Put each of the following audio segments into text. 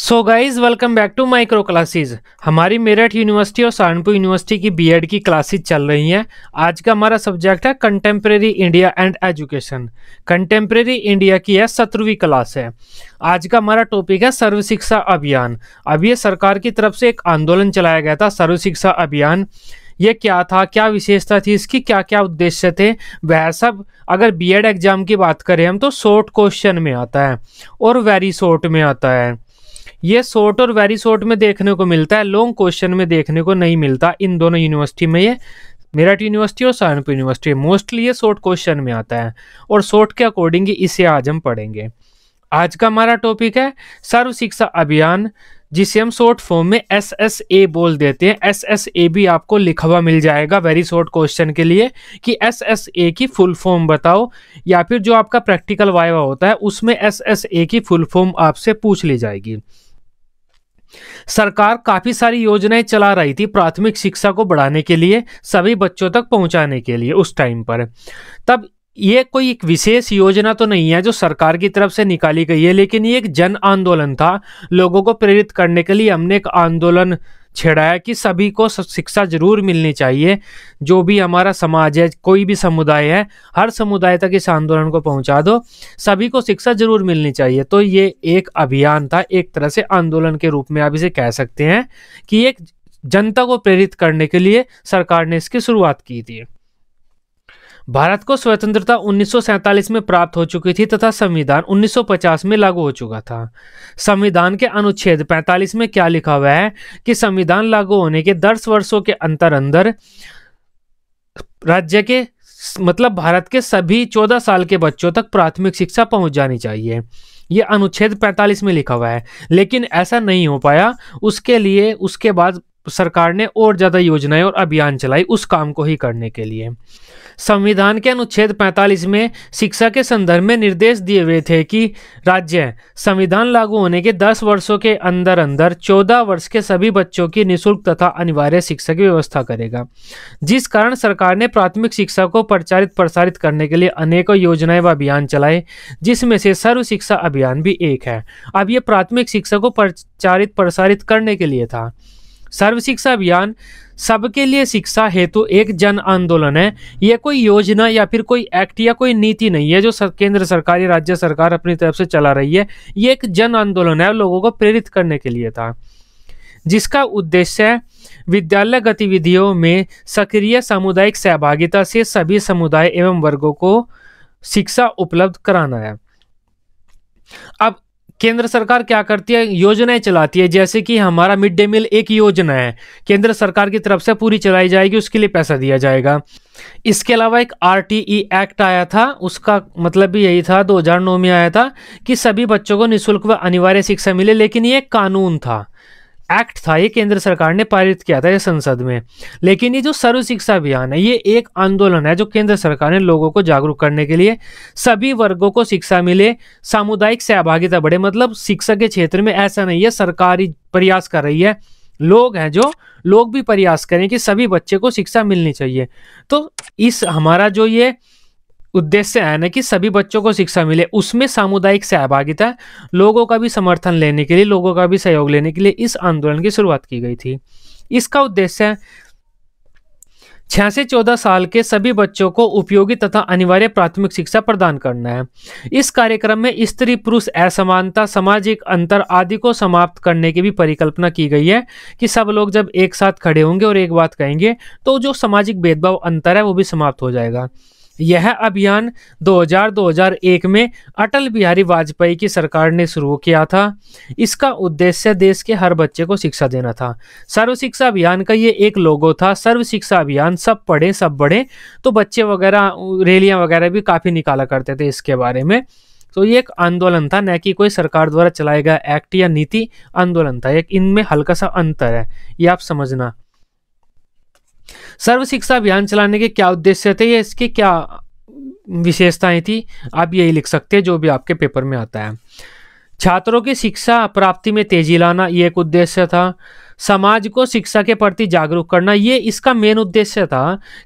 so guys welcome back to micro classes हमारी Meerut university और Saharanpur university की बीएड की क्लासेज चल रही हैं आज का हमारा सब्जेक्ट है contemporary India and education contemporary India की है सत्रहवीं क्लास है आज का हमारा टॉपिक है सर्व शिक्षा अभियान अब ये सरकार की तरफ से एक आंदोलन चलाया गया था सर्व शिक्षा अभियान ये क्या था क्या विशेषता थी इसकी क्या क्या उद्देश्य थे वह सब अगर बीएड एग्जाम की बात करें हम तो शॉर्ट क्वेश्चन में आता है और वेरी शॉर्ट में आता है ये शॉर्ट और वेरी शॉर्ट में देखने को मिलता है लॉन्ग क्वेश्चन में देखने को नहीं मिलता इन दोनों यूनिवर्सिटी में ये मेरठ यूनिवर्सिटी और सहारनपुर यूनिवर्सिटी मोस्टली ये शॉर्ट क्वेश्चन में आता है और शॉर्ट के अकॉर्डिंग इसे आज हम पढ़ेंगे आज का हमारा टॉपिक है सर्व शिक्षा अभियान जिसे हम शॉर्ट फॉर्म में एस एस ए बोल देते हैं एस एस ए भी आपको लिखा हुआ मिल जाएगा वेरी शॉर्ट क्वेश्चन के लिए कि एस एस ए की फुल फॉर्म बताओ या फिर जो आपका प्रैक्टिकल वाइवा होता है उसमें एस एस ए की फुल फॉर्म आपसे पूछ ली जाएगी सरकार काफ़ी सारी योजनाएं चला रही थी प्राथमिक शिक्षा को बढ़ाने के लिए सभी बच्चों तक पहुंचाने के लिए उस टाइम पर तब ये कोई एक विशेष योजना तो नहीं है जो सरकार की तरफ से निकाली गई है लेकिन ये एक जन आंदोलन था लोगों को प्रेरित करने के लिए हमने एक आंदोलन छेड़ा है कि सभी को शिक्षा जरूर मिलनी चाहिए जो भी हमारा समाज है कोई भी समुदाय है हर समुदाय तक इस आंदोलन को पहुंचा दो सभी को शिक्षा जरूर मिलनी चाहिए तो ये एक अभियान था एक तरह से आंदोलन के रूप में आप इसे कह सकते हैं कि एक जनता को प्रेरित करने के लिए सरकार ने इसकी शुरुआत की थी भारत को स्वतंत्रता उन्नीस में प्राप्त हो चुकी थी तथा संविधान 1950 में लागू हो चुका था संविधान के अनुच्छेद 45 में क्या लिखा हुआ है कि संविधान लागू होने के दस वर्षों के अंतर अंदर राज्य के मतलब भारत के सभी 14 साल के बच्चों तक प्राथमिक शिक्षा पहुंच जानी चाहिए यह अनुच्छेद 45 में लिखा हुआ है लेकिन ऐसा नहीं हो पाया उसके लिए उसके बाद सरकार ने और ज़्यादा योजनाएं और अभियान चलाई उस काम को ही करने के लिए संविधान के अनुच्छेद 45 में शिक्षा के संदर्भ में निर्देश दिए हुए थे कि राज्य संविधान लागू होने के 10 वर्षों के अंदर अंदर 14 वर्ष के सभी बच्चों की निःशुल्क तथा अनिवार्य शिक्षा की व्यवस्था करेगा जिस कारण सरकार ने प्राथमिक शिक्षा को प्रचारित प्रसारित करने के लिए अनेकों योजनाएं व अभियान चलाए जिसमें से सर्व शिक्षा अभियान भी एक है अब ये प्राथमिक शिक्षा को प्रचारित प्रसारित करने के लिए था सर्व शिक्षा अभियान सबके लिए शिक्षा हेतु तो एक जन आंदोलन है यह कोई योजना या फिर कोई एक्ट या कोई नीति नहीं है जो सर, केंद्र सरकार या राज्य सरकार अपनी तरफ से चला रही है ये एक जन आंदोलन है लोगों को प्रेरित करने के लिए था जिसका उद्देश्य विद्यालय गतिविधियों में सक्रिय सामुदायिक सहभागिता से सभी समुदाय एवं वर्गों को शिक्षा उपलब्ध कराना है अब केंद्र सरकार क्या करती है योजनाएं चलाती है जैसे कि हमारा मिड डे मील एक योजना है केंद्र सरकार की तरफ से पूरी चलाई जाएगी उसके लिए पैसा दिया जाएगा इसके अलावा एक आर एक्ट आया था उसका मतलब भी यही था 2009 में आया था कि सभी बच्चों को निःशुल्क व अनिवार्य शिक्षा मिले लेकिन ये कानून था एक्ट था ये केंद्र सरकार ने पारित किया था ये संसद में लेकिन ये जो सर्व शिक्षा अभियान है ये एक आंदोलन है जो केंद्र सरकार ने लोगों को जागरूक करने के लिए सभी वर्गों को शिक्षा मिले सामुदायिक सहभागिता बढ़े मतलब शिक्षा के क्षेत्र में ऐसा नहीं है सरकारी प्रयास कर रही है लोग हैं जो लोग भी प्रयास करें कि सभी बच्चे को शिक्षा मिलनी चाहिए तो इस हमारा जो ये उद्देश्य है ना कि सभी बच्चों को शिक्षा मिले उसमें सामुदायिक सहभागिता लोगों का भी समर्थन लेने के लिए लोगों का भी सहयोग लेने के लिए इस आंदोलन की शुरुआत की गई थी इसका उद्देश्य छह से चौदह साल के सभी बच्चों को उपयोगी तथा अनिवार्य प्राथमिक शिक्षा प्रदान करना है इस कार्यक्रम में स्त्री पुरुष असमानता सामाजिक अंतर आदि को समाप्त करने की भी परिकल्पना की गई है कि सब लोग जब एक साथ खड़े होंगे और एक बात कहेंगे तो जो सामाजिक भेदभाव अंतर है वो भी समाप्त हो जाएगा यह अभियान 2000-2001 में अटल बिहारी वाजपेयी की सरकार ने शुरू किया था इसका उद्देश्य देश के हर बच्चे को शिक्षा देना था सर्व शिक्षा अभियान का ये एक लोगो था सर्व शिक्षा अभियान सब पढ़े सब बढ़े तो बच्चे वगैरह रैलियाँ वगैरह भी काफ़ी निकाला करते थे इसके बारे में तो ये एक आंदोलन था न कि कोई सरकार द्वारा चलाया गया एक्ट या नीति आंदोलन था एक इनमें हल्का सा अंतर है ये आप समझना सर्व शिक्षा अभियान चलाने के क्या उद्देश्य थे या इसके क्या विशेषताएं थी आप यही लिख सकते हैं जो भी आपके पेपर में आता है छात्रों की शिक्षा प्राप्ति में तेजी लाना ये एक उद्देश्य था समाज को शिक्षा के प्रति जागरूक करना ये इसका मेन उद्देश्य था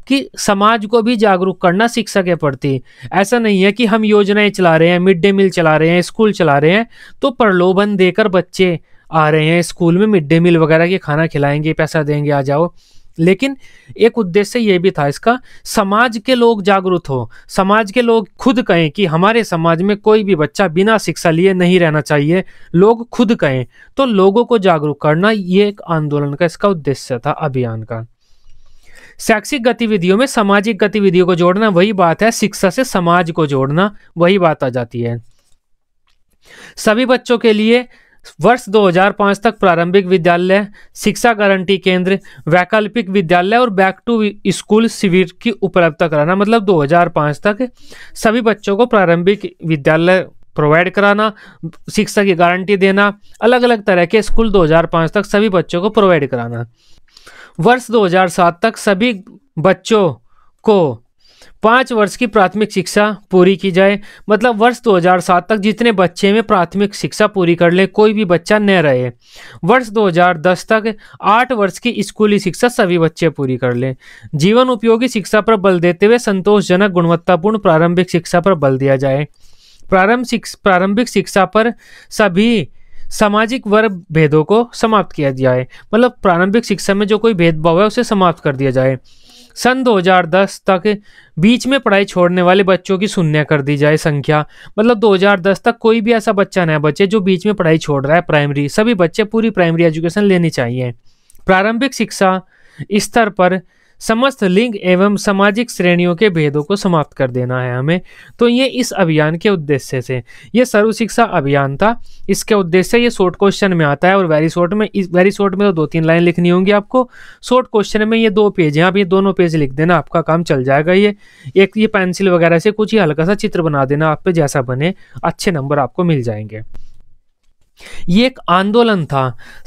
कि समाज को भी जागरूक करना शिक्षा के प्रति ऐसा नहीं है कि हम योजनाएं चला रहे हैं मिड डे मील चला रहे हैं स्कूल चला रहे हैं तो प्रलोभन देकर बच्चे आ रहे हैं स्कूल में मिड डे मील वगैरह के खाना खिलाएंगे पैसा देंगे आ जाओ लेकिन एक उद्देश्य ये भी था इसका समाज के लोग जागरूक हो समाज के लोग खुद कहें कि हमारे समाज में कोई भी बच्चा बिना शिक्षा लिए नहीं रहना चाहिए लोग खुद कहें तो लोगों को जागरूक करना ये एक आंदोलन का इसका उद्देश्य था अभियान का शैक्षिक गतिविधियों में सामाजिक गतिविधियों को जोड़ना वही बात है शिक्षा से समाज को जोड़ना वही बात आ जाती है सभी बच्चों के लिए वर्ष 2005 तक प्रारंभिक विद्यालय शिक्षा गारंटी केंद्र वैकल्पिक विद्यालय और बैक टू स्कूल शिविर की उपलब्धता कराना मतलब 2005 तक सभी बच्चों को प्रारंभिक विद्यालय प्रोवाइड कराना शिक्षा की गारंटी देना अलग अलग तरह के स्कूल 2005 तक सभी बच्चों को प्रोवाइड कराना वर्ष 2007 तक सभी बच्चों को पाँच वर्ष की प्राथमिक शिक्षा पूरी की जाए मतलब वर्ष 2007 तक जितने बच्चे में प्राथमिक शिक्षा पूरी कर ले कोई भी बच्चा न रहे वर्ष 2010 तक आठ वर्ष की स्कूली शिक्षा सभी बच्चे पूरी कर लें जीवन उपयोगी शिक्षा पर बल देते हुए संतोषजनक गुणवत्तापूर्ण प्रारंभिक शिक्षा पर बल दिया जाए प्रारंभ शिक्ष प्रारंभिक शिक्षा पर सभी सामाजिक वर्ग भेदों को समाप्त किया जाए मतलब प्रारंभिक शिक्षा में जो कोई भेदभाव है उसे समाप्त कर दिया जाए सन 2010 तक बीच में पढ़ाई छोड़ने वाले बच्चों की शून्य कर दी जाए संख्या मतलब 2010 तक कोई भी ऐसा बच्चा नया बचे जो बीच में पढ़ाई छोड़ रहा है प्राइमरी सभी बच्चे पूरी प्राइमरी एजुकेशन लेनी चाहिए प्रारंभिक शिक्षा स्तर पर समस्त लिंग एवं सामाजिक श्रेणियों के भेदों को समाप्त कर देना है हमें तो ये इस अभियान के उद्देश्य से ये सर्व शिक्षा अभियान था इसके उद्देश्य ये शॉर्ट क्वेश्चन में आता है और वेरी शॉर्ट में इस वेरी शॉर्ट में तो दो तीन लाइन लिखनी होंगी आपको शॉर्ट क्वेश्चन में ये दो पेज हैं आप ये दोनों पेज लिख देना आपका काम चल जाएगा ये एक ये पेंसिल वगैरह से कुछ ही हल्का सा चित्र बना देना आप पे जैसा बने अच्छे नंबर आपको मिल जाएंगे ये एक आंदोलन था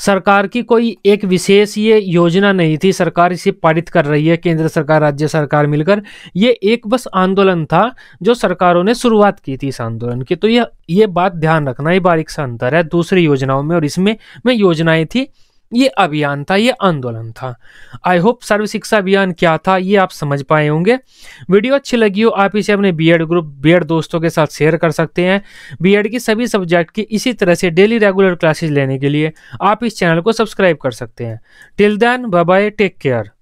सरकार की कोई एक विशेष ये योजना नहीं थी सरकार इसे पारित कर रही है केंद्र सरकार राज्य सरकार मिलकर ये एक बस आंदोलन था जो सरकारों ने शुरुआत की थी इस आंदोलन की तो यह ये बात ध्यान रखना ये बारीक सा अंतर है दूसरी योजनाओं में और इसमें में योजनाएं थी ये अभियान था ये आंदोलन था आई होप सर्व शिक्षा अभियान क्या था ये आप समझ पाए होंगे वीडियो अच्छी लगी हो आप इसे अपने बीएड ग्रुप बीएड दोस्तों के साथ शेयर कर सकते हैं बीएड की सभी सब्जेक्ट की इसी तरह से डेली रेगुलर क्लासेज लेने के लिए आप इस चैनल को सब्सक्राइब कर सकते हैं till then bye take care